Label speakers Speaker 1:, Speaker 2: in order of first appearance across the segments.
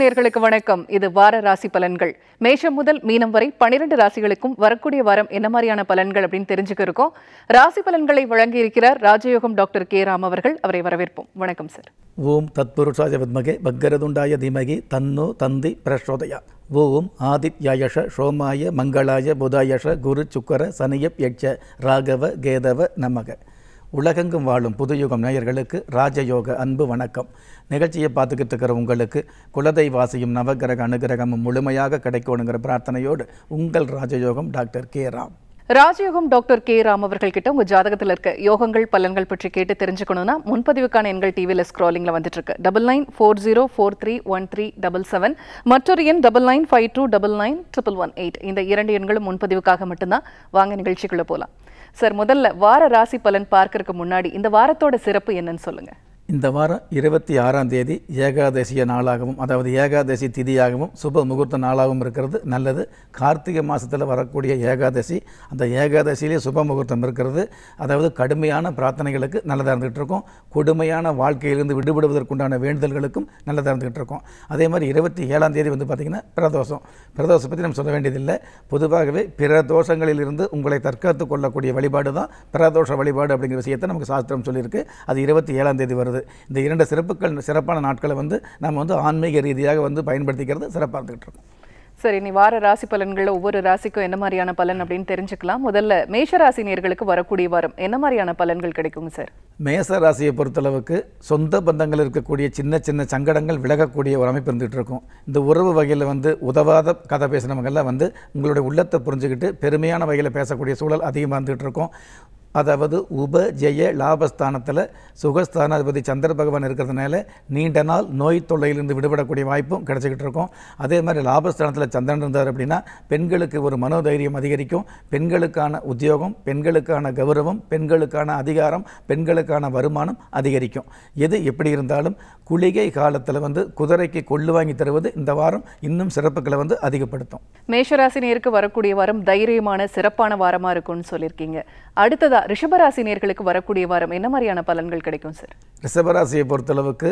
Speaker 1: நேர்களுக்கு வணக்கம் இது வார ராசி பலன்கள் மேஷம் முதல் மீனம் வரை பனிரெண்டு ராசிகளுக்கும் வரக்கூடிய வாரம் என்ன மாதிரியான பலன்கள் அப்படின்னு தெரிஞ்சுக்க இருக்கோம் ராசி பலன்களை வழங்கியிருக்கிறார் ராஜயோகம் டாக்டர் கே ராம் அவர்கள் அவரை வரவேற்போம் வணக்கம் சார்
Speaker 2: ஓம் தத்புருஷாய பத்மகே பக்கரதுண்டாய தீமகி தன்னு தந்தி பிரசோதயா ஓம் ஆதித்யாயஷ சோமாய மங்களாய புதாயஷ குரு சுக்கர சனியப் யட்ச ராகவ கேதவ நமக உலகெங்கும் வாழும் புதுயுகம் நேயர்களுக்கு ராஜயோக அன்பு வணக்கம் நிகழ்ச்சியை பார்த்துக்கிட்டு இருக்கிற உங்களுக்கு குலதெய்வாசியும் நவகிரக அனுகிரகமும் முழுமையாக கிடைக்கணுங்கிற பிரார்த்தனையோடு உங்கள் ராஜயோகம் டாக்டர் கே ராம்
Speaker 1: ராஜயோகம் டாக்டர் கே ராம் அவர்கள் கிட்ட உங்க ஜாதகத்தில் இருக்க யோகங்கள் பலன்கள் பற்றி கேட்டு தெரிஞ்சுக்கணும்னா முன்பதிவுக்கான எண்கள் டிவியில் ஸ்க்ராலிங்கில் வந்துட்டு இருக்கு double nine four zero four three one three double seven மற்றொரு எண் double nine five two double nine triple one eight இந்த இரண்டு எண்களும் முன்பதிவுக்காக மட்டும்தான் வாங்க நிகழ்ச்சிக்குள்ள போகலாம் சார் முதல்ல வார ராசி பலன் பார்க்கறதுக்கு முன்னாடி இந்த வாரத்தோட சிறப்பு என்னன்னு சொல்லுங்கள்
Speaker 2: இந்த வாரம் இருபத்தி ஆறாம் தேதி ஏகாதசிய நாளாகவும் அதாவது ஏகாதசி திதியாகவும் சுப முகூர்த்த நாளாகவும் இருக்கிறது நல்லது கார்த்திகை மாதத்தில் வரக்கூடிய ஏகாதசி அந்த ஏகாதசியிலே சுப முகூர்த்தம் இருக்கிறது அதாவது கடுமையான பிரார்த்தனைகளுக்கு நல்லதாக இருந்துகிட்டு இருக்கும் கொடுமையான வாழ்க்கையிலிருந்து விடுபடுவதற்குண்டான வேண்டுதல்களுக்கும் நல்லதாக இருந்துகிட்டு இருக்கும் அதே மாதிரி இருபத்தி ஏழாம் தேதி வந்து பார்த்திங்கன்னா பிரதோஷம் பிரதோஷம் பற்றி நம்ம சொல்ல வேண்டியதில்லை பொதுவாகவே பிற தோஷங்களிலிருந்து உங்களை தற்காத்து கொள்ளக்கூடிய வழிபாடு தான் பிரதோஷ வழிபாடு அப்படிங்கிற விஷயத்தை நமக்கு சாஸ்திரம் சொல்லியிருக்கு அது இருபத்தி ஏழாம் தேதி வருது இருக்கிறது இந்த இரண்டு சிறப்புகள் சிறப்பான நாட்களை வந்து நம்ம வந்து ஆன்மீக ரீதியாக வந்து பயன்படுத்திக்கிறது சிறப்பாக இருந்துகிட்டு இருக்கோம்
Speaker 1: சரி நீ வார ராசி பலன்களில் ஒவ்வொரு ராசிக்கும் என்ன மாதிரியான பலன் அப்படின்னு தெரிஞ்சுக்கலாம் முதல்ல மேஷ ராசி நேர்களுக்கு வரக்கூடிய வாரம் என்ன மாதிரியான பலன்கள் கிடைக்குங்க சார்
Speaker 2: மேச ராசியை பொறுத்தளவுக்கு சொந்த பந்தங்கள் இருக்கக்கூடிய சின்ன சின்ன சங்கடங்கள் விலகக்கூடிய ஒரு அமைப்பு இருந்துகிட்டு இருக்கும் இந்த உறவு வகையில் வந்து உதவாத கதை பேசினவங்கெல்லாம் வந்து உங்களுடைய உள்ளத்தை புரிஞ்சுக்கிட்டு பெருமையான வகையில் பேசக்கூடிய சூழல் அதிகமாக இருந்துகிட்டு இருக்கும் அதாவது உப ஜெய லாபஸ்தானத்தில் சுகஸ்தானாதிபதி சந்திர பகவான் இருக்கிறதுனால நீண்ட நாள் நோய் தொல்லையிலிருந்து விடுபடக்கூடிய வாய்ப்பும் கிடச்சிக்கிட்டு இருக்கும் அதே மாதிரி லாபஸ்தானத்தில் சந்திரன் இருந்தார் அப்படின்னா பெண்களுக்கு ஒரு மனோதைரியம் அதிகரிக்கும் பெண்களுக்கான உத்தியோகம் பெண்களுக்கான கௌரவம் பெண்களுக்கான அதிகாரம் பெண்களுக்கான வருமானம் அதிகரிக்கும் எது எப்படி இருந்தாலும் குளிகை காலத்தில் வந்து குதிரைக்கு கொள்ளு வாங்கி தருவது இந்த வாரம் இன்னும் சிறப்புகளை வந்து அதிகப்படுத்தும்
Speaker 1: மேஷராசினியருக்கு வரக்கூடிய வாரம் தைரியமான சிறப்பான வாரமாக இருக்கும்னு சொல்லியிருக்கீங்க அடுத்ததாக ரிஷபராசி நேர்களுக்கு வரக்கூடிய வாரம் என்ன மாதிரியான பலன்கள் கிடைக்கும் சார்
Speaker 2: ரிஷபராசியை பொறுத்தளவுக்கு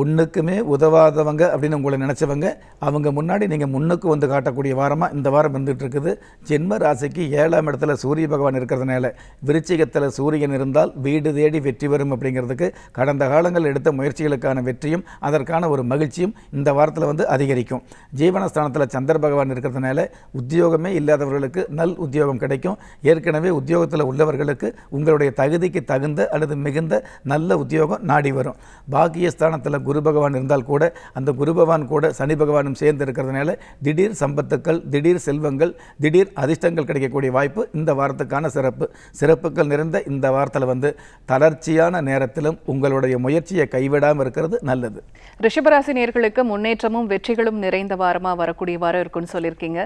Speaker 2: ஒன்றுக்குமே உதவாதவங்க அப்படின்னு உங்களை நினச்சவங்க அவங்க முன்னாடி நீங்கள் முன்னுக்கு வந்து காட்டக்கூடிய வாரமாக இந்த வாரம் இருக்குது ஜென்ம ராசிக்கு ஏழாம் இடத்துல சூரிய பகவான் இருக்கிறதுனால விருச்சிகத்தில் சூரியன் இருந்தால் வீடு தேடி வெற்றி வரும் அப்படிங்கிறதுக்கு கடந்த காலங்கள் எடுத்த முயற்சிகளுக்கான வெற்றியும் அதற்கான ஒரு மகிழ்ச்சியும் இந்த வாரத்தில் வந்து அதிகரிக்கும் ஜீவனஸ்தானத்தில் சந்திர பகவான் இருக்கிறதுனால உத்தியோகமே இல்லாதவர்களுக்கு நல் உத்தியோகம் கிடைக்கும் ஏற்கனவே உத்தியோகத்தில் உள்ளவர்களுக்கு உங்களுடைய தகுதிக்கு தகுந்த அல்லது மிகுந்த நல்ல உத்தியோகம் நாடி வரும் பாக்கியஸ்தானத்தில் குரு பகவான் இருந்தால் கூட அந்த குரு பகவான் கூட சனி பகவானும் சேர்ந்து இருக்கிறதுனால திடீர் சம்பத்துக்கள் திடீர் செல்வங்கள் திடீர் அதிர்ஷ்டங்கள் கிடைக்கக்கூடிய வாய்ப்பு இந்த வாரத்துக்கான சிறப்பு சிறப்புகள் நிறைந்த இந்த வாரத்தில் வந்து தளர்ச்சியான நேரத்திலும் உங்களுடைய முயற்சியை கைவிடாமல் இருக்கிறது நல்லது
Speaker 1: ரிஷபராசி நேர்களுக்கு முன்னேற்றமும் வெற்றிகளும் நிறைந்த வாரமாக வரக்கூடிய வாரம் இருக்குன்னு சொல்லியிருக்கீங்க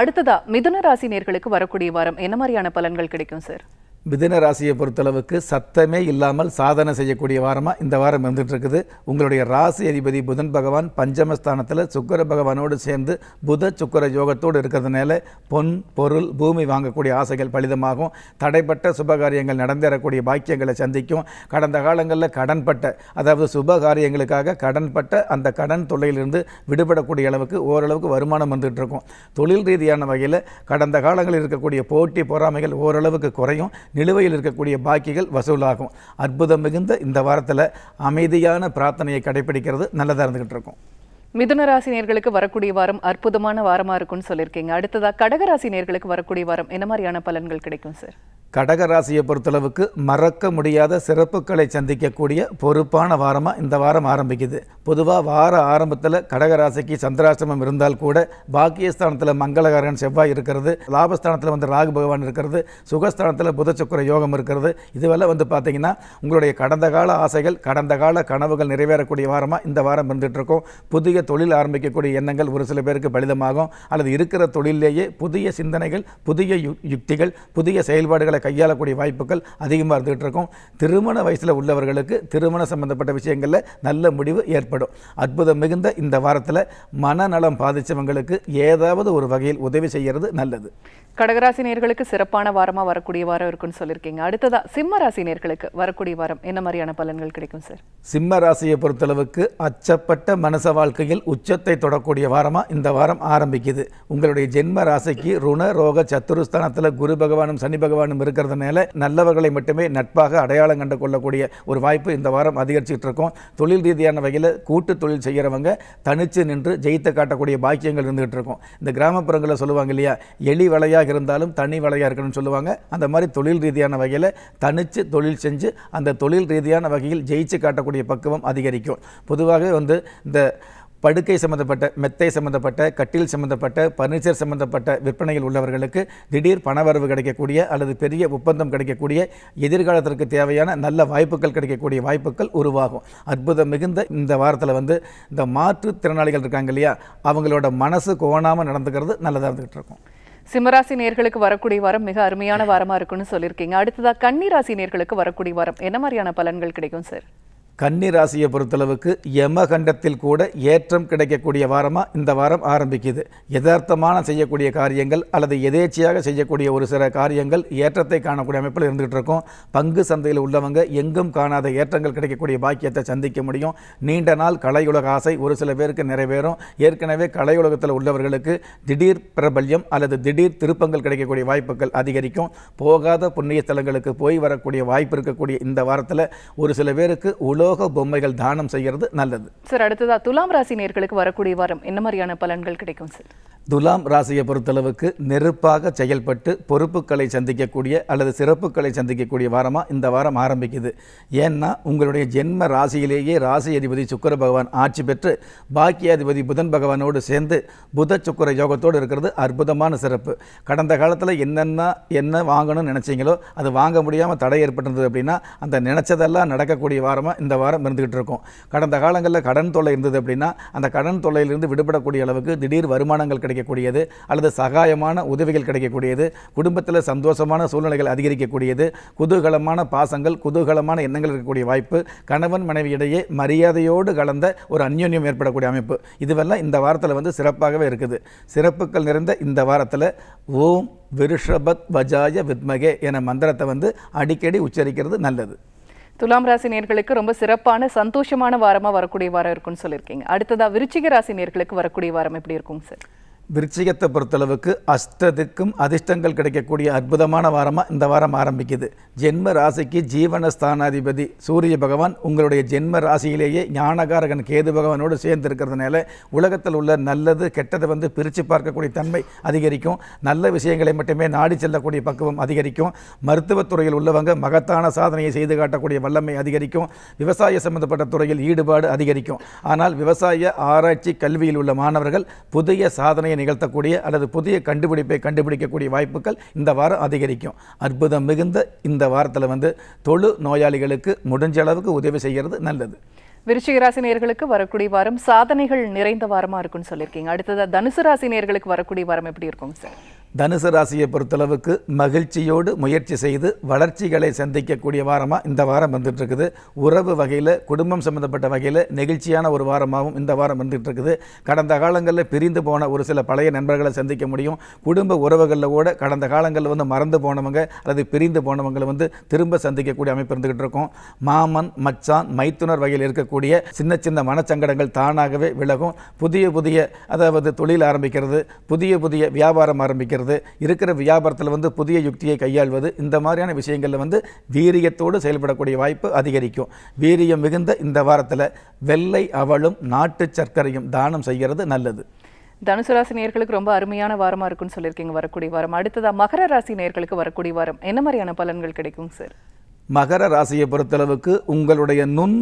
Speaker 1: அடுத்ததா மிதுன ராசி நேர்களுக்கு வரக்கூடிய வாரம் என்ன மாதிரியான பலன்கள் கிடைக்கும் சார்
Speaker 2: மிதின ராசியை பொறுத்தளவுக்கு சத்தமே இல்லாமல் சாதனை செய்யக்கூடிய வாரமாக இந்த வாரம் இருந்துகிட்டு இருக்குது உங்களுடைய ராசி அதிபதி புதன் பகவான் பஞ்சமஸ்தானத்தில் சுக்கர பகவானோடு சேர்ந்து புத சுக்கர யோகத்தோடு இருக்கிறதுனால பொன் பொருள் பூமி வாங்கக்கூடிய ஆசைகள் பலிதமாகும் தடைப்பட்ட சுபகாரியங்கள் நடந்தேறக்கூடிய பாக்கியங்களை சந்திக்கும் கடந்த காலங்களில் கடன்பட்ட அதாவது சுப காரியங்களுக்காக கடன்பட்ட அந்த கடன் தொல்லையிலிருந்து விடுபடக்கூடிய அளவுக்கு ஓரளவுக்கு வருமானம் வந்துகிட்டு இருக்கும் தொழில் ரீதியான வகையில் கடந்த காலங்களில் இருக்கக்கூடிய போட்டி பொறாமைகள் ஓரளவுக்கு குறையும் நிலுவையில் இருக்கக்கூடிய பாக்கிகள் வசூலாகும் அற்புதம் மிகுந்த இந்த வாரத்தில் அமைதியான பிரார்த்தனையை கடைபிடிக்கிறது நல்லதாக இருந்துகிட்டு இருக்கும்
Speaker 1: மிதுனராசி நேர்களுக்கு வரக்கூடிய வாரம் அற்புதமான வாரமாக இருக்கும்னு சொல்லியிருக்கீங்க அடுத்ததாக கடகராசி நேர்களுக்கு வரக்கூடிய வாரம் என்ன மாதிரியான பலன்கள் கிடைக்கும் சார்
Speaker 2: கடகராசியை பொறுத்தளவுக்கு மறக்க முடியாத சிறப்புகளை சந்திக்கக்கூடிய பொறுப்பான வாரமாக இந்த வாரம் ஆரம்பிக்குது பொதுவாக வார ஆரம்பத்தில் கடகராசிக்கு சந்திராசிரமம் இருந்தால் கூட பாக்கியஸ்தானத்தில் மங்களகரன் செவ்வாய் இருக்கிறது லாபஸ்தானத்தில் வந்து ராகு பகவான் இருக்கிறது சுகஸ்தானத்தில் புதச்சுக்கர யோகம் இருக்கிறது இதுவெல்லாம் வந்து பார்த்திங்கன்னா உங்களுடைய கடந்த கால ஆசைகள் கடந்த கால கனவுகள் நிறைவேறக்கூடிய வாரமாக இந்த வாரம் இருந்துகிட்ருக்கோம் புதிய தொழில் ஆரம்பிக்கக்கூடிய எண்ணங்கள் ஒரு சில பேருக்கு பலிதமாகும் அல்லது இருக்கிற தொழிலேயே புதிய சிந்தனைகள் புதிய யுக்திகள் புதிய செயல்பாடுகளை கையாளக்கூடிய வாய்ப்புகள் அதிகமாக இருந்துகிட்டு இருக்கும் திருமண வயசில் உள்ளவர்களுக்கு திருமண சம்பந்தப்பட்ட விஷயங்களில் நல்ல முடிவு ஏற்படும் அற்புதம் மிகுந்த இந்த வாரத்தில் மனநலம் பாதித்தவங்களுக்கு ஏதாவது ஒரு வகையில் உதவி செய்கிறது நல்லது
Speaker 1: கடகராசி நேர்களுக்கு சிறப்பான வாரமாக வரக்கூடிய வாரம் இருக்குன்னு சொல்லியிருக்கீங்க அடுத்ததா சிம்ம ராசி நேர்களுக்கு வரக்கூடிய வாரம் என்ன மாதிரியான பலன்கள் கிடைக்கும்
Speaker 2: சார் சிம்ம ராசியை பொறுத்தளவுக்கு அச்சப்பட்ட மனச வாழ்க்கையில் உச்சத்தை தொடக்கூடிய வாரமாக இந்த வாரம் ஆரம்பிக்குது உங்களுடைய ஜென்ம ராசிக்கு ருண ரோக சத்துருஸ்தானத்தில் குரு பகவானும் சனி பகவானும் இருக்கு இருக்கிறதுனால நல்லவர்களை மட்டுமே நட்பாக அடையாளம் கண்டு கொள்ளக்கூடிய ஒரு வாய்ப்பு இந்த வாரம் அதிகரிச்சுட்டு இருக்கும் தொழில் ரீதியான வகையில் கூட்டு தொழில் செய்கிறவங்க தனித்து நின்று ஜெயித்து காட்டக்கூடிய பாக்கியங்கள் இருந்துகிட்டு இருக்கும் இந்த கிராமப்புறங்களில் சொல்லுவாங்க இல்லையா எளி வலையாக இருந்தாலும் தனி வலையாக இருக்கணும்னு சொல்லுவாங்க அந்த மாதிரி தொழில் ரீதியான வகையில் தனித்து தொழில் செஞ்சு அந்த தொழில் ரீதியான வகையில் ஜெயிச்சு காட்டக்கூடிய பக்குவம் அதிகரிக்கும் பொதுவாகவே வந்து இந்த படுக்கை சம்மந்தப்பட்ட மெத்தை சம்மந்தப்பட்ட கட்டில் சம்மந்தப்பட்ட பர்னிச்சர் சம்மந்தப்பட்ட விற்பனையில் உள்ளவர்களுக்கு திடீர் பணவரவு கிடைக்கக்கூடிய அல்லது பெரிய ஒப்பந்தம் கிடைக்கக்கூடிய எதிர்காலத்திற்கு தேவையான நல்ல வாய்ப்புகள் கிடைக்கக்கூடிய வாய்ப்புகள் உருவாகும் அற்புதம் மிகுந்த இந்த வாரத்தில் வந்து இந்த மாற்றுத்திறனாளிகள் இருக்காங்க இல்லையா அவங்களோட மனசு கோணாமல் நடந்துக்கிறது நல்லதாக இருந்துகிட்டு இருக்கும்
Speaker 1: சிம்மராசி நேர்களுக்கு வரக்கூடிய வாரம் மிக அருமையான வாரமாக இருக்குன்னு சொல்லியிருக்கீங்க அடுத்ததாக கன்னிராசி நேர்களுக்கு வரக்கூடிய வாரம் என்ன மாதிரியான பலன்கள் கிடைக்கும் சார்
Speaker 2: கன்னி ராசியை பொறுத்தளவுக்கு யமகண்டத்தில் கூட ஏற்றம் கிடைக்கக்கூடிய வாரமாக இந்த வாரம் ஆரம்பிக்குது யதார்த்தமான செய்யக்கூடிய காரியங்கள் அல்லது எதேச்சியாக செய்யக்கூடிய ஒரு சில காரியங்கள் ஏற்றத்தை காணக்கூடிய அமைப்பில் இருந்துகிட்டு இருக்கும் பங்கு சந்தையில் உள்ளவங்க எங்கும் காணாத ஏற்றங்கள் கிடைக்கக்கூடிய பாக்கியத்தை சந்திக்க முடியும் நீண்ட நாள் கலையுலக ஆசை ஒரு சில பேருக்கு நிறைவேறும் ஏற்கனவே கலையுலகத்தில் உள்ளவர்களுக்கு திடீர் பிரபல்யம் அல்லது திடீர் திருப்பங்கள் கிடைக்கக்கூடிய வாய்ப்புகள் அதிகரிக்கும் போகாத புண்ணிய ஸ்தலங்களுக்கு போய் வரக்கூடிய வாய்ப்பு இருக்கக்கூடிய இந்த வாரத்தில் ஒரு சில பேருக்கு உலோ உலோக பொம்மைகள் தானம் செய்கிறது நல்லது
Speaker 1: சார் அடுத்ததாக துலாம் ராசி நேர்களுக்கு வரக்கூடிய வாரம் என்ன மாதிரியான பலன்கள் கிடைக்கும் சார்
Speaker 2: துலாம் ராசியை பொறுத்தளவுக்கு நெருப்பாக செயல்பட்டு பொறுப்புகளை சந்திக்கக்கூடிய அல்லது சிறப்புகளை சந்திக்கக்கூடிய வாரமாக இந்த வாரம் ஆரம்பிக்குது ஏன்னா உங்களுடைய ஜென்ம ராசியிலேயே ராசி அதிபதி சுக்கர பகவான் ஆட்சி பெற்று பாக்கியாதிபதி புதன் பகவானோடு சேர்ந்து புத சுக்கர யோகத்தோடு இருக்கிறது அற்புதமான சிறப்பு கடந்த காலத்தில் என்னென்ன என்ன வாங்கணும்னு நினச்சிங்களோ அது வாங்க முடியாமல் தடை ஏற்பட்டிருந்தது அப்படின்னா அந்த நினச்சதெல்லாம் நடக்கக்கூடிய வாரமாக இந்த வாரம் இருந்துக்கிட்டு இருக்கும் கடந்த காலங்களில் கடன் தொல்லை இருந்தது அப்படின்னா அந்த கடன் தொல்லையிலிருந்து விடுபடக்கூடிய அளவுக்கு திடீர் வருமானங்கள் கிடைக்கக்கூடியது அல்லது சகாயமான உதவிகள் கிடைக்கக்கூடியது குடும்பத்தில் சந்தோஷமான சூழ்நிலைகள் அதிகரிக்கக்கூடியது குதூகலமான பாசங்கள் குதூகலமான எண்ணங்கள் இருக்கக்கூடிய வாய்ப்பு கணவன் மனைவி இடையே மரியாதையோடு கலந்த ஒரு அந்யோன்யம் ஏற்படக்கூடிய அமைப்பு இதுவெல்லாம் இந்த வாரத்தில் வந்து சிறப்பாகவே இருக்குது சிறப்புகள் நிறைந்த இந்த வாரத்தில் ஓம் விருஷபத் வஜாய வித்மகே என மந்திரத்தை வந்து அடிக்கடி உச்சரிக்கிறது நல்லது
Speaker 1: துலாம் ராசி நேர்களுக்கு ரொம்ப சிறப்பான சந்தோஷமான வாரமாக வரக்கூடிய வாரம் இருக்கும்னு சொல்லியிருக்கீங்க அடுத்ததாக விருச்சிக ராசி நேர்களுக்கு வரக்கூடிய வாரம் எப்படி
Speaker 2: இருக்கும் சார் விருச்சிகத்தை பொறுத்தளவுக்கு அஷ்டத்துக்கும் அதிர்ஷ்டங்கள் கிடைக்கக்கூடிய அற்புதமான வாரமாக இந்த வாரம் ஆரம்பிக்குது ஜென்ம ராசிக்கு ஜீவன ஸ்தானாதிபதி சூரிய பகவான் உங்களுடைய ஜென்ம ராசியிலேயே ஞானகாரகன் கேது பகவானோடு சேர்ந்து இருக்கிறதுனால உலகத்தில் உள்ள நல்லது கெட்டதை வந்து பிரித்து பார்க்கக்கூடிய தன்மை அதிகரிக்கும் நல்ல விஷயங்களை மட்டுமே நாடி செல்லக்கூடிய பக்குவம் அதிகரிக்கும் மருத்துவத்துறையில் உள்ளவங்க மகத்தான சாதனையை செய்து காட்டக்கூடிய வல்லமை அதிகரிக்கும் விவசாய சம்பந்தப்பட்ட துறையில் ஈடுபாடு அதிகரிக்கும் ஆனால் விவசாய ஆராய்ச்சி கல்வியில் உள்ள மாணவர்கள் புதிய சாதனையை நிகழ்த்தக்கூடிய அல்லது புதிய கண்டுபிடிப்பை கண்டுபிடிக்கக்கூடிய வாய்ப்புகள் இந்த வாரம் அதிகரிக்கும் அற்புதம் மிகுந்த இந்த வாரத்தில் வந்து தொழு நோயாளிகளுக்கு முடிஞ்ச அளவுக்கு உதவி செய்கிறது நல்லது
Speaker 1: விருச்சிகராசி நேர்களுக்கு வரக்கூடிய வாரம் சாதனைகள் நிறைந்த வாரமாக இருக்கும்னு சொல்லியிருக்கீங்க அடுத்ததாக தனுசு ராசி நேர்களுக்கு வரக்கூடிய வாரம் எப்படி இருக்கும் சார்
Speaker 2: தனுசு ராசியை பொறுத்தளவுக்கு மகிழ்ச்சியோடு முயற்சி செய்து வளர்ச்சிகளை சந்திக்கக்கூடிய வாரமாக இந்த வாரம் வந்துட்டுருக்குது உறவு வகையில் குடும்பம் சம்மந்தப்பட்ட வகையில் நெகிழ்ச்சியான ஒரு வாரமாகவும் இந்த வாரம் வந்துட்டுருக்குது கடந்த காலங்களில் பிரிந்து போன ஒரு சில பழைய நண்பர்களை சந்திக்க முடியும் குடும்ப உறவுகளில் கூட கடந்த காலங்களில் வந்து மறந்து போனவங்க அல்லது பிரிந்து போனவங்களை வந்து திரும்ப சந்திக்கக்கூடிய அமைப்பு இருந்துக்கிட்டு இருக்கும் மாமன் மச்சான் மைத்துனர் வகையில் இருக்கக்கூடிய சின்ன சின்ன மனச்சங்கடங்கள் தானாகவே விலகும் புதிய புதிய அதாவது தொழில் ஆரம்பிக்கிறது புதிய புதிய வியாபாரம் ஆரம்பிக்கிறது வைக்கிறது இருக்கிற வியாபாரத்தில் வந்து புதிய யுக்தியை கையாள்வது இந்த மாதிரியான விஷயங்களில் வந்து வீரியத்தோடு செயல்படக்கூடிய வாய்ப்பு அதிகரிக்கும் வீரியம் மிகுந்த இந்த வாரத்தில் வெள்ளை அவளும் நாட்டு சர்க்கரையும் தானம் செய்கிறது நல்லது
Speaker 1: தனுசு ராசி நேர்களுக்கு ரொம்ப அருமையான வாரமாக இருக்குன்னு சொல்லியிருக்கீங்க வரக்கூடிய வாரம் அடுத்ததாக மகர ராசி நேர்களுக்கு வரக்கூடிய வாரம் என்ன மாதிரியான பலன்கள் கிடைக்கும் சார்
Speaker 2: மகர ராசியை பொறுத்தளவுக்கு உங்களுடைய நுண்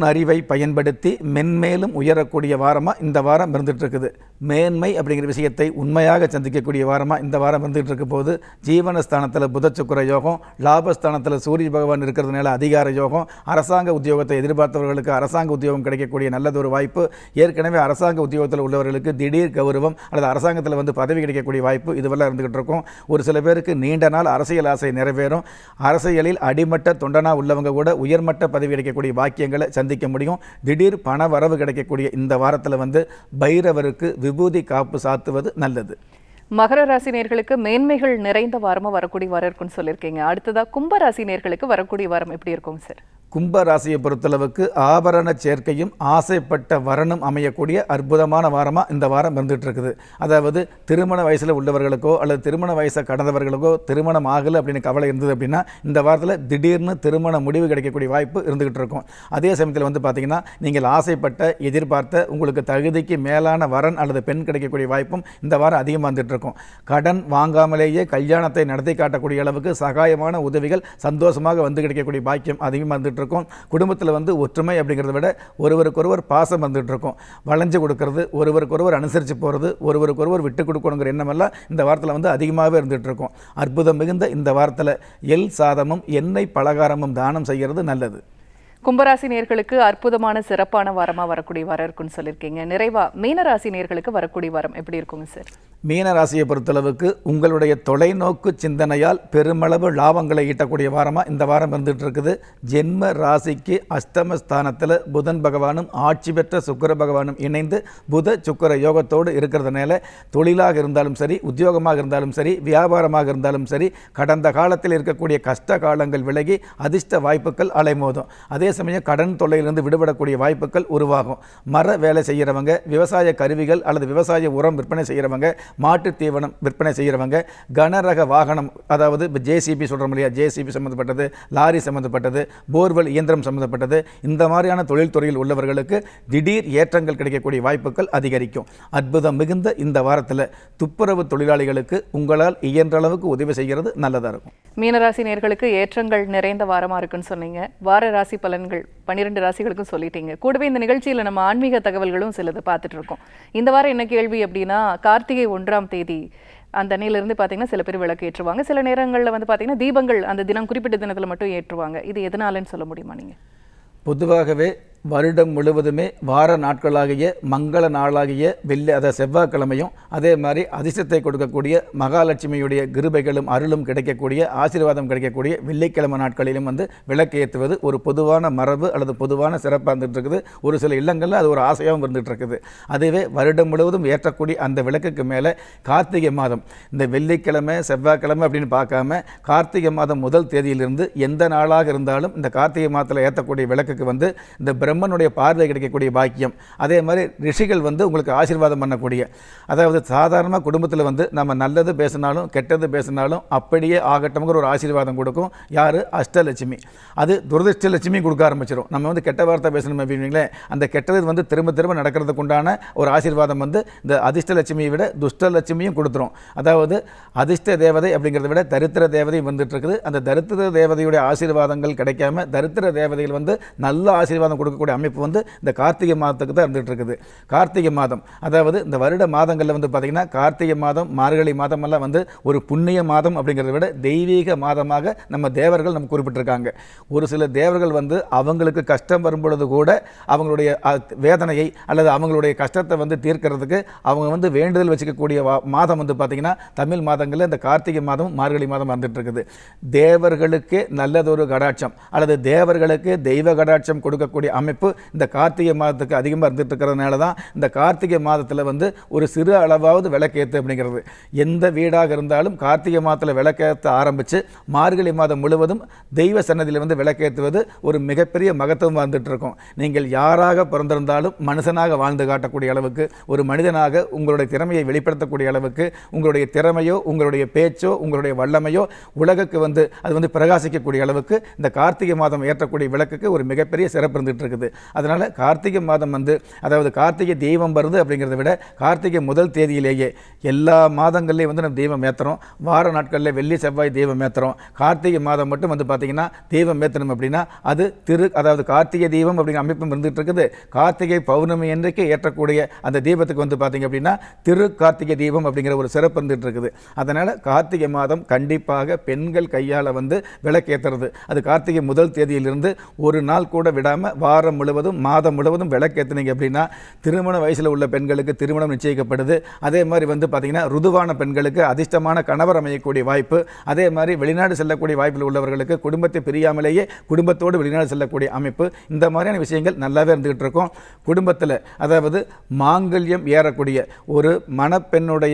Speaker 2: பயன்படுத்தி மென்மேலும் உயரக்கூடிய வாரமாக இந்த வாரம் இருந்துகிட்டு இருக்குது மேன்மை அப்படிங்கிற விஷயத்தை உண்மையாக சந்திக்கக்கூடிய வாரமாக இந்த வாரம் இருந்துகிட்டு இருக்க போது ஜீவனஸ்தானத்தில் புதச்சுக்குர யோகம் லாபஸ்தானத்தில் சூரிய பகவான் இருக்கிறதுனால அதிகார யோகம் அரசாங்க உத்தியோகத்தை எதிர்பார்த்தவர்களுக்கு அரசாங்க உத்தியோகம் கிடைக்கக்கூடிய நல்லதொரு வாய்ப்பு ஏற்கனவே அரசாங்க உத்தியோகத்தில் உள்ளவர்களுக்கு திடீர் கௌரவம் அல்லது அரசாங்கத்தில் வந்து பதவி கிடைக்கக்கூடிய வாய்ப்பு இதுவெல்லாம் இருந்துகிட்டு இருக்கும் ஒரு சில பேருக்கு நீண்ட நாள் அரசியல் ஆசை நிறைவேறும் அரசியலில் அடிமட்ட தொண்டனா திறனாக உள்ளவங்க கூட உயர்மட்ட பதவி கிடைக்கக்கூடிய வாக்கியங்களை சந்திக்க முடியும் திடீர் பண வரவு கிடைக்கக்கூடிய இந்த வாரத்தில் வந்து பைரவருக்கு விபூதி காப்பு சாத்துவது நல்லது
Speaker 1: மகர ராசி நேர்களுக்கு மேன்மைகள் நிறைந்த வாரமாக வரக்கூடிய வாரம் இருக்குன்னு சொல்லியிருக்கீங்க அடுத்ததாக கும்ப ராசி நேர்களுக்கு வரக்கூடிய வாரம் எப்படி இருக்கும் சார்
Speaker 2: கும்ப ராசியை பொறுத்தளவுக்கு ஆபரண சேர்க்கையும் ஆசைப்பட்ட வரணும் அமையக்கூடிய அற்புதமான வாரமாக இந்த வாரம் இருந்துகிட்டு இருக்குது அதாவது திருமண வயசில் உள்ளவர்களுக்கோ அல்லது திருமண வயசை கடந்தவர்களுக்கோ திருமணம் ஆகலை அப்படின்னு கவலை இருந்தது அப்படின்னா இந்த வாரத்தில் திடீர்னு திருமண முடிவு கிடைக்கக்கூடிய வாய்ப்பு இருந்துகிட்டு இருக்கும் அதே சமயத்தில் வந்து பார்த்திங்கன்னா நீங்கள் ஆசைப்பட்ட எதிர்பார்த்த உங்களுக்கு தகுதிக்கு மேலான வரன் அல்லது பெண் கிடைக்கக்கூடிய வாய்ப்பும் இந்த வாரம் அதிகமாக வந்துட்டு இருக்கும் கடன் வாங்காமலேயே கல்யாணத்தை நடத்தி காட்டக்கூடிய அளவுக்கு சகாயமான உதவிகள் சந்தோஷமாக வந்து கிடைக்கக்கூடிய பாக்கியம் அதிகமாக வந்துட்டு இருக்கும் குடும்பத்தில் வந்து ஒற்றுமை அப்படிங்கிறத விட ஒருவருக்கொருவர் பாசம் வந்துகிட்டு இருக்கும் வளைஞ்சு கொடுக்கறது ஒருவருக்கொருவர் அனுசரித்து போகிறது ஒருவருக்கொருவர் விட்டு கொடுக்கணுங்கிற எண்ணமெல்லாம் இந்த வாரத்தில் வந்து அதிகமாகவே இருந்துகிட்டு இருக்கும் அற்புதம் மிகுந்த இந்த வாரத்தில் எல் சாதமும் எண்ணெய் பலகாரமும் தானம் செய்கிறது நல்லது
Speaker 1: கும்பராசி நேர்களுக்கு அற்புதமான சிறப்பான வாரமாக வரக்கூடிய வாரம் இருக்குன்னு சொல்லியிருக்கீங்க நிறைவா மீனராசி நேர்களுக்கு வரக்கூடிய வாரம் எப்படி இருக்குங்க சார்
Speaker 2: மீன ராசியை பொறுத்தளவுக்கு உங்களுடைய தொலைநோக்கு சிந்தனையால் பெருமளவு லாபங்களை ஈட்டக்கூடிய வாரமாக இந்த வாரம் இருந்துகிட்டு இருக்குது ஜென்ம ராசிக்கு அஷ்டமஸ்தானத்தில் புதன் பகவானும் ஆட்சி பெற்ற சுக்கர பகவானும் இணைந்து புத சுக்கர யோகத்தோடு இருக்கிறதுனால தொழிலாக இருந்தாலும் சரி உத்தியோகமாக இருந்தாலும் சரி வியாபாரமாக இருந்தாலும் சரி கடந்த காலத்தில் இருக்கக்கூடிய கஷ்ட காலங்கள் விலகி அதிர்ஷ்ட வாய்ப்புகள் அலைமோதும் அதே சமயம் கடன் தொல்லையிலிருந்து விடுபடக்கூடிய வாய்ப்புகள் உருவாகும் மர வேலை செய்கிறவங்க விவசாய கருவிகள் அல்லது விவசாய உரம் விற்பனை செய்கிறவங்க மாட்டுத் தீவனம் விற்பனை செய்கிறவங்க கனரக வாகனம் அதாவது இப்போ ஜேசிபி சொல்கிறோம் இல்லையா ஜேசிபி சம்மந்தப்பட்டது லாரி சம்மந்தப்பட்டது போர்வெல் இயந்திரம் சம்மந்தப்பட்டது இந்த மாதிரியான தொழில்துறையில் உள்ளவர்களுக்கு திடீர் ஏற்றங்கள் கிடைக்கக்கூடிய வாய்ப்புகள் அதிகரிக்கும் அற்புதம் மிகுந்த இந்த வாரத்தில் துப்புரவு தொழிலாளிகளுக்கு உங்களால் இயன்ற அளவுக்கு உதவி செய்கிறது நல்லதாக இருக்கும்
Speaker 1: மீனராசி நேர்களுக்கு ஏற்றங்கள் நிறைந்த வாரமாக இருக்குன்னு சொன்னீங்க வார ராசி பலன்கள் பன்னிரெண்டு ராசிகளுக்கும் சொல்லிட்டீங்க கூடவே இந்த நிகழ்ச்சியில் நம்ம ஆன்மீக தகவல்களும் சிலது பார்த்துட்டு இருக்கோம் இந்த வாரம் என்ன கேள்வி அப்படின்னா கார்த்திகை ஒன்று ஒன்றாம் தேதி அந்த அன்னையிலேருந்து பார்த்தீங்கன்னா சில பேர் விளக்கு ஏற்றுவாங்க சில நேரங்களில் வந்து பார்த்தீங்கன்னா தீபங்கள் அந்த தினம் குறிப்பிட்ட தினத்தில் மட்டும் ஏற்றுவாங்க இது எதனாலன்னு சொல்ல முடியுமா நீங்கள்
Speaker 2: பொதுவாகவே வருடம் முழுவதுமே வார நாட்களாகிய மங்கள நாளாகிய வெள்ளி அத செவ்வாய்க்கிழமையும் அதே மாதிரி அதிர்ஷ்டத்தை கொடுக்கக்கூடிய மகாலட்சுமியுடைய கிருபைகளும் அருளும் கிடைக்கக்கூடிய ஆசீர்வாதம் கிடைக்கக்கூடிய வெள்ளிக்கிழமை நாட்களிலும் வந்து விளக்கு ஏற்றுவது ஒரு பொதுவான மரபு அல்லது பொதுவான சிறப்பாக இருந்துகிட்டு இருக்குது ஒரு சில இல்லங்களில் அது ஒரு ஆசையாகவும் இருந்துகிட்டு இருக்குது அதுவே வருடம் முழுவதும் ஏற்றக்கூடிய அந்த விளக்குக்கு மேலே கார்த்திகை மாதம் இந்த வெள்ளிக்கிழமை செவ்வாய்க்கிழமை அப்படின்னு பார்க்காம கார்த்திகை மாதம் முதல் தேதியிலிருந்து எந்த நாளாக இருந்தாலும் இந்த கார்த்திகை மாதத்தில் ஏற்றக்கூடிய விளக்குக்கு வந்து இந்த பிர பிரம்மனுடைய பார்வை கிடைக்கக்கூடிய பாக்கியம் அதே மாதிரி ரிஷிகள் வந்து உங்களுக்கு ஆசீர்வாதம் பண்ணக்கூடிய அதாவது சாதாரணமாக குடும்பத்தில் வந்து நம்ம நல்லது பேசினாலும் கெட்டது பேசினாலும் அப்படியே ஆகட்டும்ங்கிற ஒரு ஆசீர்வாதம் கொடுக்கும் யார் அஷ்டலட்சுமி அது துரதிருஷ்டலட்சுமி கொடுக்க ஆரம்பிச்சிடும் நம்ம வந்து கெட்ட வார்த்தை பேசணும் அப்படின்னீங்களே அந்த கெட்டது வந்து திரும்ப திரும்ப நடக்கிறதுக்கு உண்டான ஒரு ஆசீர்வாதம் வந்து இந்த அதிர்ஷ்டலட்சுமியை விட துஷ்டலட்சுமியும் கொடுத்துரும் அதாவது அதிர்ஷ்ட தேவதை அப்படிங்கிறத விட தரித்திர தேவதையும் வந்துட்டு இருக்குது அந்த தரித்திர தேவதையுடைய ஆசீர்வாதங்கள் கிடைக்காம தரித்திர தேவதைகள் வந்து நல்ல ஆசீர்வாதம் கொடுக்க இருக்கக்கூடிய அமைப்பு வந்து இந்த கார்த்திகை மாதத்துக்கு தான் இருந்துகிட்டு இருக்குது கார்த்திகை மாதம் அதாவது இந்த வருட மாதங்களில் வந்து பார்த்திங்கன்னா கார்த்திகை மாதம் மார்கழி மாதமெல்லாம் வந்து ஒரு புண்ணிய மாதம் அப்படிங்கிறத விட தெய்வீக மாதமாக நம்ம தேவர்கள் நம்ம குறிப்பிட்டிருக்காங்க ஒரு சில தேவர்கள் வந்து அவங்களுக்கு கஷ்டம் வரும்பொழுது கூட அவங்களுடைய வேதனையை அல்லது அவங்களுடைய கஷ்டத்தை வந்து தீர்க்கிறதுக்கு அவங்க வந்து வேண்டுதல் வச்சுக்கக்கூடிய மாதம் வந்து பார்த்திங்கன்னா தமிழ் மாதங்களில் இந்த கார்த்திகை மாதம் மார்கழி மாதம் வந்துட்டு இருக்குது தேவர்களுக்கு நல்லதொரு கடாட்சம் அல்லது தேவர்களுக்கு தெய்வ கடாட்சம் கொடுக்கக்கூடிய அமைப்பு அமைப்பு இந்த கார்த்திகை மாதத்துக்கு அதிகமாக இருந்துகிட்டு இருக்கிறதுனால தான் இந்த கார்த்திகை மாதத்தில் வந்து ஒரு சிறு அளவாவது விளக்கேற்று அப்படிங்கிறது எந்த வீடாக இருந்தாலும் கார்த்திகை மாதத்தில் விளக்கேற்ற ஆரம்பித்து மார்கழி மாதம் முழுவதும் தெய்வ சன்னதியில் வந்து விளக்கேற்றுவது ஒரு மிகப்பெரிய மகத்துவம் வந்துட்டு இருக்கும் நீங்கள் யாராக பிறந்திருந்தாலும் மனுஷனாக வாழ்ந்து காட்டக்கூடிய அளவுக்கு ஒரு மனிதனாக உங்களுடைய திறமையை வெளிப்படுத்தக்கூடிய அளவுக்கு உங்களுடைய திறமையோ உங்களுடைய பேச்சோ உங்களுடைய வல்லமையோ உலகுக்கு வந்து அது வந்து பிரகாசிக்கக்கூடிய அளவுக்கு இந்த கார்த்திகை மாதம் ஏற்றக்கூடிய விளக்குக்கு ஒரு மிகப்பெரிய சிறப்பு இருந்துகிட்டு இருக்குது வருது அதனால் கார்த்திகை மாதம் வந்து அதாவது கார்த்திகை தெய்வம் வருது அப்படிங்கிறத விட கார்த்திகை முதல் தேதியிலேயே எல்லா மாதங்கள்லேயும் வந்து நம்ம தெய்வம் ஏற்றுறோம் வார நாட்களில் வெள்ளி செவ்வாய் தெய்வம் ஏற்றுறோம் கார்த்திகை மாதம் மட்டும் வந்து பார்த்திங்கன்னா தெய்வம் ஏற்றணும் அப்படின்னா அது திரு அதாவது கார்த்திகை தெய்வம் அப்படிங்கிற அமைப்பும் இருந்துகிட்டு இருக்குது கார்த்திகை பௌர்ணமி என்றைக்கு ஏற்றக்கூடிய அந்த தீபத்துக்கு வந்து பார்த்திங்க அப்படின்னா திரு கார்த்திகை தீபம் அப்படிங்கிற ஒரு சிறப்பு இருந்துகிட்டு இருக்குது அதனால் கார்த்திகை மாதம் கண்டிப்பாக பெண்கள் கையால் வந்து விளக்கேற்றுறது அது கார்த்திகை முதல் தேதியிலிருந்து ஒரு நாள் கூட விடாமல் வார வாரம் முழுவதும் மாதம் முழுவதும் விளக்கேற்றினீங்க அப்படின்னா திருமண வயசில் உள்ள பெண்களுக்கு திருமணம் நிச்சயிக்கப்படுது அதே மாதிரி வந்து பார்த்திங்கன்னா ருதுவான பெண்களுக்கு அதிர்ஷ்டமான கணவர் அமையக்கூடிய வாய்ப்பு அதே மாதிரி வெளிநாடு செல்லக்கூடிய வாய்ப்பில் உள்ளவர்களுக்கு குடும்பத்தை பிரியாமலேயே குடும்பத்தோடு வெளிநாடு செல்லக்கூடிய அமைப்பு இந்த மாதிரியான விஷயங்கள் நல்லாவே இருந்துகிட்டு இருக்கும் குடும்பத்தில் அதாவது மாங்கல்யம் ஏறக்கூடிய ஒரு மணப்பெண்ணுடைய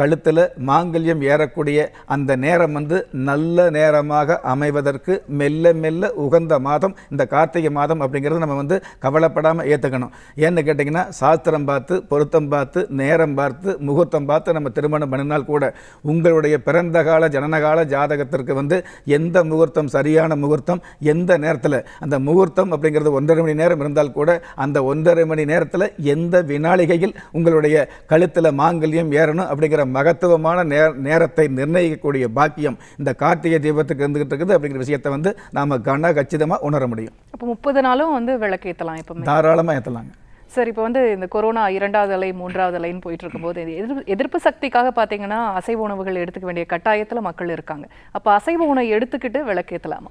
Speaker 2: கழுத்தில் மாங்கல்யம் ஏறக்கூடிய அந்த நேரம் வந்து நல்ல நேரமாக அமைவதற்கு மெல்ல மெல்ல உகந்த மாதம் இந்த கார்த்திகை மாதம் அப்படிங்கிறது நம்ம வந்து கவலைப்படாமல் ஏற்றுக்கணும் ஏன்னு கேட்டிங்கன்னா சாஸ்திரம் பார்த்து பொருத்தம் பார்த்து நேரம் பார்த்து முகூர்த்தம் பார்த்து நம்ம திருமணம் பண்ணினால் கூட உங்களுடைய பிறந்த கால ஜனனகால ஜாதகத்திற்கு வந்து எந்த முகூர்த்தம் சரியான முகூர்த்தம் எந்த நேரத்தில் அந்த முகூர்த்தம் அப்படிங்கிறது ஒன்றரை மணி நேரம் இருந்தால் கூட அந்த ஒன்றரை மணி நேரத்தில் எந்த வினாளிகையில் உங்களுடைய கழுத்தில் மாங்கல்யம் ஏறணும் அப்படிங்கிற அப்படிங்கிற மகத்துவமான நேர நேரத்தை நிர்ணயிக்கக்கூடிய பாக்கியம் இந்த கார்த்திகை தீபத்துக்கு இருந்துகிட்டு இருக்குது அப்படிங்கிற விஷயத்தை வந்து நாம் கன கச்சிதமாக உணர முடியும்
Speaker 1: அப்போ முப்பது நாளும் வந்து விளக்கு ஏற்றலாம் இப்போ
Speaker 2: தாராளமாக ஏற்றலாங்க
Speaker 1: சார் இப்போ வந்து இந்த கொரோனா இரண்டாவது அலை மூன்றாவது அலைன்னு போயிட்டு இருக்கும்போது எதிர்ப்பு எதிர்ப்பு சக்திக்காக பார்த்தீங்கன்னா அசைவ உணவுகள் எடுத்துக்க வேண்டிய கட்டாயத்தில் மக்கள் இருக்காங்க அப்போ அசைவ உணவு எடுத்துக்கிட்டு விளக்கேற்றலாமா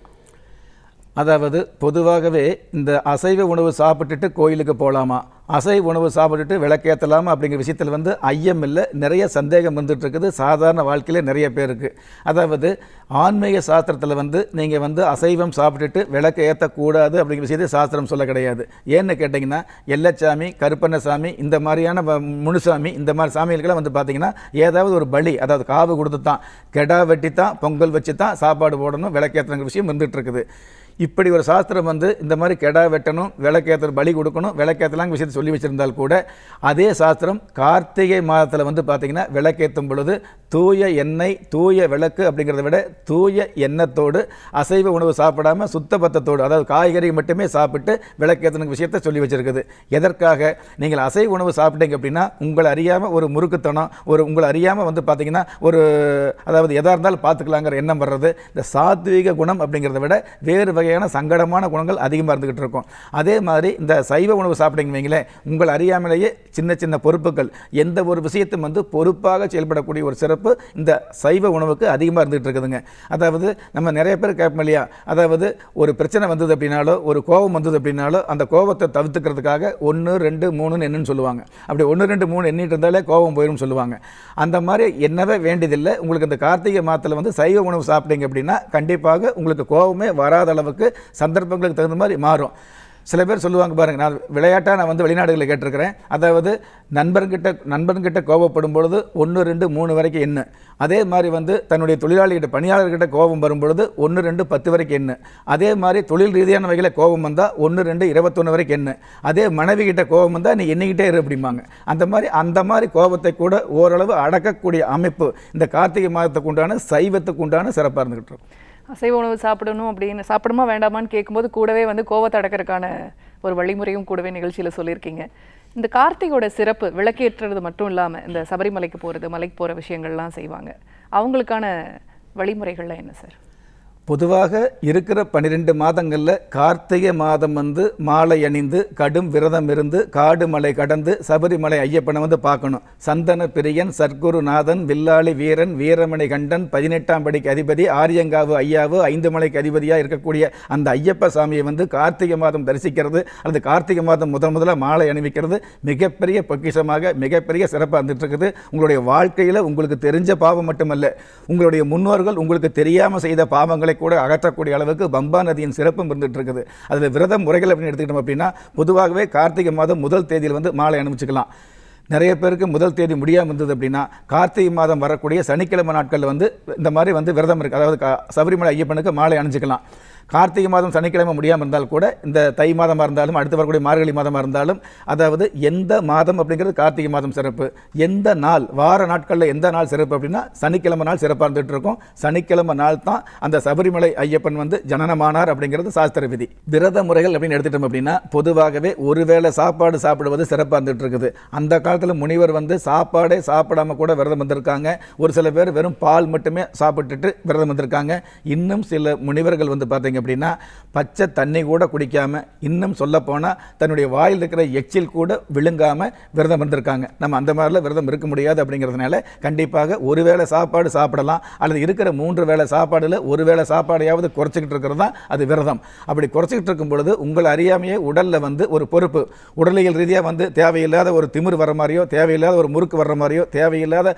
Speaker 2: அதாவது பொதுவாகவே இந்த அசைவ உணவு சாப்பிட்டுட்டு கோயிலுக்கு போகலாமா அசைவ உணவு சாப்பிட்டுட்டு விளக்கேற்றலாமா அப்படிங்கிற விஷயத்தில் வந்து ஐயம் இல்லை நிறைய சந்தேகம் வந்துட்டுருக்குது சாதாரண வாழ்க்கையில் நிறைய பேருக்கு அதாவது ஆன்மீக சாஸ்திரத்தில் வந்து நீங்கள் வந்து அசைவம் சாப்பிட்டுட்டு விளக்கு ஏற்றக்கூடாது அப்படிங்கிற விஷயத்தை சாஸ்திரம் சொல்ல கிடையாது ஏன்னு கேட்டிங்கன்னா எல்லச்சாமி கருப்பண்ணசாமி இந்த மாதிரியான முனுசாமி இந்த மாதிரி சாமிகளுக்கெல்லாம் வந்து பார்த்திங்கன்னா ஏதாவது ஒரு பலி அதாவது காவு கொடுத்து தான் கெடா வெட்டி தான் பொங்கல் வச்சு தான் சாப்பாடு போடணும் விளக்கேற்றங்கிற விஷயம் வந்துட்டுருக்குது இப்படி ஒரு சாஸ்திரம் வந்து இந்த மாதிரி கெடா வெட்டணும் விளக்கேற்ற பலி கொடுக்கணும் விளக்கேற்றலாங்க விஷயத்தை சொல்லி வச்சுருந்தால் கூட அதே சாஸ்திரம் கார்த்திகை மாதத்தில் வந்து பார்த்திங்கன்னா விளக்கேற்றும் பொழுது தூய எண்ணெய் தூய விளக்கு அப்படிங்கிறத விட தூய எண்ணத்தோடு அசைவ உணவு சாப்பிடாமல் சுத்தபத்தத்தோடு அதாவது காய்கறி மட்டுமே சாப்பிட்டு விளக்கேற்றணுங்க விஷயத்தை சொல்லி வச்சுருக்குது எதற்காக நீங்கள் அசைவ உணவு சாப்பிட்டீங்க அப்படின்னா உங்களை அறியாமல் ஒரு முறுக்குத்தனம் ஒரு உங்களை அறியாமல் வந்து பார்த்திங்கன்னா ஒரு அதாவது எதாக இருந்தாலும் பார்த்துக்கலாங்கிற எண்ணம் வர்றது இந்த சாத்வீக குணம் அப்படிங்கிறத விட வேறு வகை வகையான சங்கடமான குணங்கள் அதிகமாக இருந்துக்கிட்டு இருக்கும் அதே மாதிரி இந்த சைவ உணவு சாப்பிட்டீங்க வைங்களேன் உங்கள் அறியாமலேயே சின்ன சின்ன பொறுப்புகள் எந்த ஒரு விஷயத்தும் வந்து பொறுப்பாக செயல்படக்கூடிய ஒரு சிறப்பு இந்த சைவ உணவுக்கு அதிகமாக இருந்துகிட்டு இருக்குதுங்க அதாவது நம்ம நிறைய பேர் கேட்போம் இல்லையா அதாவது ஒரு பிரச்சனை வந்தது அப்படின்னாலோ ஒரு கோபம் வந்தது அப்படின்னாலோ அந்த கோபத்தை தவிர்த்துக்கிறதுக்காக ஒன்று ரெண்டு மூணுன்னு என்னன்னு சொல்லுவாங்க அப்படி ஒன்று ரெண்டு மூணு எண்ணிட்டு இருந்தாலே கோபம் போயிடும் சொல்லுவாங்க அந்த மாதிரி என்னவே வேண்டியதில்லை உங்களுக்கு இந்த கார்த்திகை மாதத்தில் வந்து சைவ உணவு சாப்பிட்டீங்க அப்படின்னா கண்டிப்பாக உங்களுக்கு கோபமே வராத அளவுக்கு நமக்கு சந்தர்ப்பங்களுக்கு தகுந்த மாதிரி மாறும் சில பேர் சொல்லுவாங்க பாருங்கள் நான் விளையாட்டாக நான் வந்து வெளிநாடுகளில் கேட்டிருக்கிறேன் அதாவது நண்பர்கிட்ட நண்பர்கிட்ட கோபப்படும் பொழுது ஒன்று ரெண்டு மூணு வரைக்கும் என்ன அதே மாதிரி வந்து தன்னுடைய தொழிலாளிகிட்ட பணியாளர்கிட்ட கோபம் வரும் பொழுது ஒன்று ரெண்டு பத்து வரைக்கும் என்ன அதே மாதிரி தொழில் ரீதியான வகையில் கோபம் வந்தால் ஒன்று ரெண்டு இருபத்தொன்று வரைக்கும் என்ன அதே மனைவி கிட்ட கோபம் வந்தால் நீ எண்ணிக்கிட்டே இரு அப்படிம்பாங்க அந்த மாதிரி அந்த மாதிரி கோபத்தை கூட ஓரளவு அடக்கக்கூடிய அமைப்பு இந்த கார்த்திகை மாதத்துக்கு உண்டான சைவத்துக்கு உண்டான சிறப்பாக இருந்துக்கிட்டு இருக்கும்
Speaker 1: அசைவ உணவு சாப்பிடணும் அப்படின்னு சாப்பிடுமா வேண்டாமான்னு கேட்கும்போது கூடவே வந்து கோவத்தை அடக்கிறதுக்கான ஒரு வழிமுறையும் கூடவே நிகழ்ச்சியில் சொல்லியிருக்கீங்க இந்த கார்த்திகோட சிறப்பு விளக்கேற்றுறது மட்டும் இல்லாமல் இந்த சபரிமலைக்கு போகிறது மலைக்கு போகிற விஷயங்கள்லாம் செய்வாங்க அவங்களுக்கான வழிமுறைகள்லாம் என்ன சார்
Speaker 2: பொதுவாக இருக்கிற பன்னிரெண்டு மாதங்களில் கார்த்திகை மாதம் வந்து மாலை அணிந்து கடும் விரதம் இருந்து காடு மலை கடந்து சபரிமலை ஐயப்பனை வந்து பார்க்கணும் சந்தன பிரியன் சர்க்குருநாதன் வில்லாளி வீரன் வீரமணி கண்டன் பதினெட்டாம் படிக்கு அதிபதி ஆரியங்காவு ஐயாவு ஐந்து மலைக்கு அதிபதியாக இருக்கக்கூடிய அந்த ஐயப்ப சாமியை வந்து கார்த்திகை மாதம் தரிசிக்கிறது அல்லது கார்த்திகை மாதம் முதன் முதல்ல மாலை அணிவிக்கிறது மிகப்பெரிய பொக்கிஷமாக மிகப்பெரிய சிறப்பாக இருந்துட்டு உங்களுடைய வாழ்க்கையில் உங்களுக்கு தெரிஞ்ச பாவம் மட்டுமல்ல உங்களுடைய முன்னோர்கள் உங்களுக்கு தெரியாமல் செய்த பாவங்களை பிரச்சனைகளை கூட அகற்றக்கூடிய அளவுக்கு பம்பா நதியின் சிறப்பும் இருந்துட்டு இருக்குது அதில் விரத முறைகள் அப்படின்னு எடுத்துக்கிட்டோம் அப்படின்னா பொதுவாகவே கார்த்திகை மாதம் முதல் தேதியில் வந்து மாலை அனுப்பிச்சிக்கலாம் நிறைய பேருக்கு முதல் தேதி முடியாமல் இருந்தது அப்படின்னா கார்த்திகை மாதம் வரக்கூடிய சனிக்கிழமை நாட்களில் வந்து இந்த மாதிரி வந்து விரதம் இருக்குது அதாவது சபரிமலை ஐயப்பனுக்கு மாலை அணிஞ்சிக்கலாம் கார்த்திகை மாதம் சனிக்கிழமை முடியாமல் இருந்தால் கூட இந்த தை மாதமாக இருந்தாலும் அடுத்து வரக்கூடிய மார்கழி மாதமாக இருந்தாலும் அதாவது எந்த மாதம் அப்படிங்கிறது கார்த்திகை மாதம் சிறப்பு எந்த நாள் வார நாட்களில் எந்த நாள் சிறப்பு அப்படின்னா சனிக்கிழமை நாள் சிறப்பாக இருந்துகிட்டு இருக்கும் சனிக்கிழமை நாள் தான் அந்த சபரிமலை ஐயப்பன் வந்து ஜனனமானார் அப்படிங்கிறது சாஸ்திர விதி விரத முறைகள் அப்படின்னு எடுத்துட்டோம் அப்படின்னா பொதுவாகவே ஒருவேளை சாப்பாடு சாப்பிடுவது சிறப்பாக இருந்துகிட்டு இருக்குது அந்த காலத்தில் முனிவர் வந்து சாப்பாடே சாப்பிடாம கூட விரதம் வந்திருக்காங்க ஒரு சில பேர் வெறும் பால் மட்டுமே சாப்பிட்டுட்டு விரதம் வந்திருக்காங்க இன்னும் சில முனிவர்கள் வந்து பார்த்தீங்கன்னா பண்ணுறீங்க அப்படின்னா பச்சை தண்ணி கூட குடிக்காமல் இன்னும் சொல்லப்போனால் தன்னுடைய வாயில் இருக்கிற எச்சில் கூட விழுங்காமல் விரதம் இருந்திருக்காங்க நம்ம அந்த மாதிரில விரதம் இருக்க முடியாது அப்படிங்கிறதுனால கண்டிப்பாக ஒரு வேளை சாப்பாடு சாப்பிடலாம் அல்லது இருக்கிற மூன்று வேளை சாப்பாடில் ஒரு வேளை சாப்பாடையாவது குறைச்சிக்கிட்டு இருக்கிறது அது விரதம் அப்படி குறைச்சிக்கிட்டு இருக்கும் பொழுது உங்கள் அறியாமையே உடலில் வந்து ஒரு பொறுப்பு உடலியல் ரீதியாக வந்து தேவையில்லாத ஒரு திமிர் வர மாதிரியோ தேவையில்லாத ஒரு முறுக்கு வர்ற மாதிரியோ தேவையில்லாத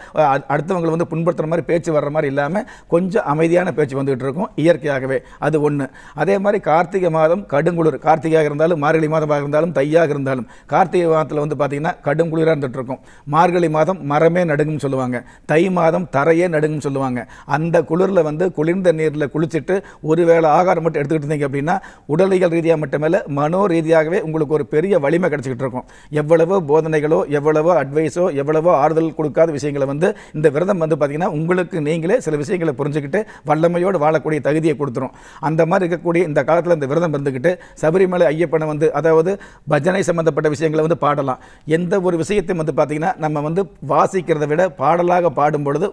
Speaker 2: அடுத்தவங்களை வந்து புண்படுத்துகிற மாதிரி பேச்சு வர்ற மாதிரி இல்லாமல் கொஞ்சம் அமைதியான பேச்சு வந்துகிட்டு இருக்கும் இயற்கையாகவே அது ஒன்று ஒன்று அதே மாதிரி கார்த்திகை மாதம் கடுங்குளிர் கார்த்திகையாக இருந்தாலும் மார்கழி மாதமாக இருந்தாலும் தையாக இருந்தாலும் கார்த்திகை மாதத்தில் வந்து பார்த்திங்கன்னா கடுங்குளிராக இருந்துகிட்ருக்கும் மார்கழி மாதம் மரமே நடுங்கும் சொல்லுவாங்க தை மாதம் தரையே நடுங்கும் சொல்லுவாங்க அந்த குளிரில் வந்து குளிர்ந்த நீரில் குளிச்சுட்டு ஒரு வேளை ஆகாரம் மட்டும் எடுத்துக்கிட்டு இருந்தீங்க அப்படின்னா உடலியல் ரீதியாக மட்டுமல்ல மனோ ரீதியாகவே உங்களுக்கு ஒரு பெரிய வலிமை கிடச்சிக்கிட்டு இருக்கும் எவ்வளவோ போதனைகளோ எவ்வளவோ அட்வைஸோ எவ்வளவோ ஆறுதல் கொடுக்காத விஷயங்களை வந்து இந்த விரதம் வந்து பார்த்திங்கன்னா உங்களுக்கு நீங்களே சில விஷயங்களை புரிஞ்சுக்கிட்டு வல்லமையோடு வாழக்கூடிய தகுதியை கொடுத்துரும் அந்த மாதிரி இருக்கக்கூடிய இந்த காலத்தில் இந்த விரதம் இருந்துக்கிட்டு சபரிமலை ஐயப்பனை வந்து அதாவது பஜனை சம்மந்தப்பட்ட விஷயங்களை வந்து பாடலாம் எந்த ஒரு விஷயத்தையும் வந்து பார்த்திங்கன்னா நம்ம வந்து வாசிக்கிறத விட பாடலாக பாடும் பொழுது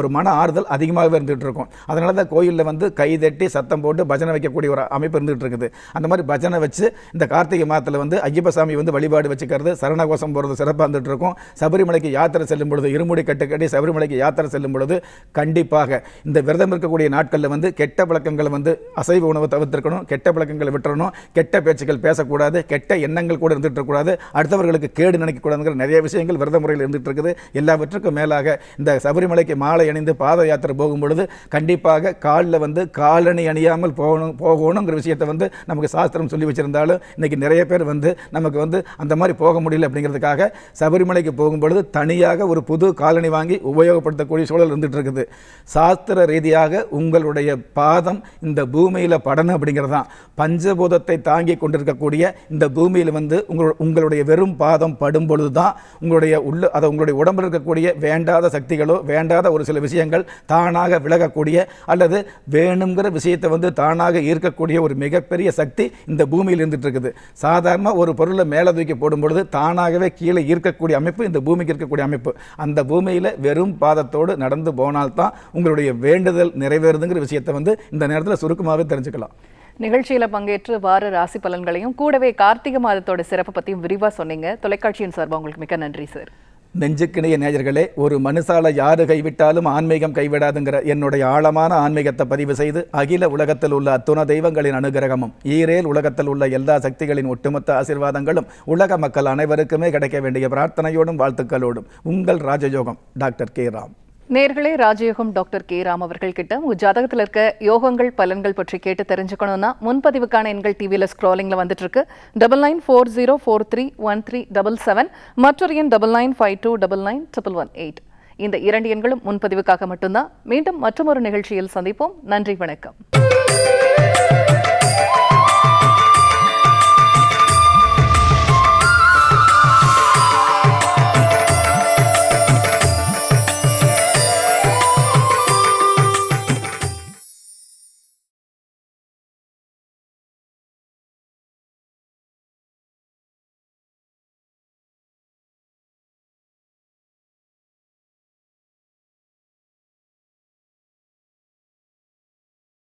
Speaker 2: ஒரு மன ஆறுதல் அதிகமாகவே இருந்துகிட்டு இருக்கும் அதனால தான் கோயிலில் வந்து கை தட்டி சத்தம் போட்டு பஜனை வைக்கக்கூடிய ஒரு அமைப்பு இருந்துகிட்டு இருக்குது அந்த மாதிரி பஜனை வச்சு இந்த கார்த்திகை மாதத்தில் வந்து ஐயப்பசாமி வந்து வழிபாடு வச்சுக்கிறது சரணகோஷம் போகிறது சிறப்பாக இருந்துகிட்டு இருக்கும் சபரிமலைக்கு யாத்திரை செல்லும் பொழுது இருமுடி கட்டுக்கட்டி சபரிமலைக்கு யாத்திரை செல்லும் பொழுது கண்டிப்பாக இந்த விரதம் இருக்கக்கூடிய நாட்களில் வந்து கெட்ட பழக்கங்களை வந்து அசை அசைவ உணவை தவிர்த்திருக்கணும் கெட்ட பழக்கங்களை விட்டுறணும் கெட்ட பேச்சுக்கள் பேசக்கூடாது கெட்ட எண்ணங்கள் கூட இருந்துகிட்டு இருக்கக்கூடாது அடுத்தவர்களுக்கு கேடு நினைக்கக்கூடாதுங்கிற நிறைய விஷயங்கள் விரத முறையில் இருந்துகிட்டு இருக்குது எல்லாவற்றுக்கும் மேலாக இந்த சபரிமலைக்கு மாலை அணிந்து பாத யாத்திரை போகும்பொழுது கண்டிப்பாக காலில் வந்து காலணி அணியாமல் போகணும் போகணுங்கிற விஷயத்தை வந்து நமக்கு சாஸ்திரம் சொல்லி வச்சுருந்தாலும் இன்றைக்கி நிறைய பேர் வந்து நமக்கு வந்து அந்த மாதிரி போக முடியல அப்படிங்கிறதுக்காக சபரிமலைக்கு போகும்பொழுது தனியாக ஒரு புது காலணி வாங்கி உபயோகப்படுத்தக்கூடிய சூழல் இருந்துகிட்டு இருக்குது சாஸ்திர ரீதியாக உங்களுடைய பாதம் இந்த பூமியில் பூமியில் படணும் அப்படிங்கிறது தான் பஞ்சபூதத்தை தாங்கி கொண்டிருக்கக்கூடிய இந்த பூமியில் வந்து உங்களோட உங்களுடைய வெறும் பாதம் படும் பொழுது தான் உங்களுடைய உள்ள அதை உங்களுடைய உடம்பில் இருக்கக்கூடிய வேண்டாத சக்திகளோ வேண்டாத ஒரு சில விஷயங்கள் தானாக விலகக்கூடிய அல்லது வேணுங்கிற விஷயத்தை வந்து தானாக ஈர்க்கக்கூடிய ஒரு மிகப்பெரிய சக்தி இந்த பூமியில் இருந்துட்டு இருக்குது சாதாரண ஒரு பொருளை மேலே தூக்கி போடும் பொழுது தானாகவே கீழே ஈர்க்கக்கூடிய அமைப்பு இந்த பூமிக்கு இருக்கக்கூடிய அமைப்பு அந்த பூமியில் வெறும் பாதத்தோடு நடந்து போனால்தான் உங்களுடைய வேண்டுதல் நிறைவேறுதுங்கிற விஷயத்தை வந்து இந்த நேரத்தில் சுருக்கமாகவே தெரிஞ்சு தெரிஞ்சுக்கலாம்
Speaker 1: நிகழ்ச்சியில் பங்கேற்று வார ராசி பலன்களையும் கூடவே கார்த்திகை மாதத்தோட சிறப்பை பற்றியும் விரிவாக சொன்னீங்க தொலைக்காட்சியின் சார்பாக உங்களுக்கு மிக்க நன்றி சார்
Speaker 2: நெஞ்சுக்கிணைய நேயர்களே ஒரு மனுஷால யாரு கைவிட்டாலும் ஆன்மீகம் கைவிடாதுங்கிற என்னுடைய ஆழமான ஆன்மீகத்தை பதிவு செய்து அகில உலகத்தில் உள்ள அத்துண தெய்வங்களின் அனுகிரகமும் ஈரேல் உலகத்தில் உள்ள எல்லா சக்திகளின் ஒட்டுமொத்த ஆசிர்வாதங்களும் உலக மக்கள் அனைவருக்குமே கிடைக்க வேண்டிய பிரார்த்தனையோடும் வாழ்த்துக்களோடும் உங்கள் ராஜயோகம் டாக்டர் கே ராம்
Speaker 1: நேர்களே ராஜயோகம் டாக்டர் கே ராம் அவர்கள் கிட்ட உங்க ஜாதகத்தில் இருக்க யோகங்கள் பலன்கள் பற்றி கேட்டு தெரிஞ்சுக்கணும்னா முன்பதிவுக்கான எண்கள் டிவியில் ஸ்க்ராலிங்கில் வந்துட்டு இருக்கு double nine four zero four three one three double seven மற்றொரு எண் double nine five two double nine triple one eight இந்த இரண்டு எண்களும் முன்பதிவுக்காக மட்டும்தான் மீண்டும் மற்றொரு நிகழ்ச்சியில் சந்திப்போம் நன்றி வணக்கம்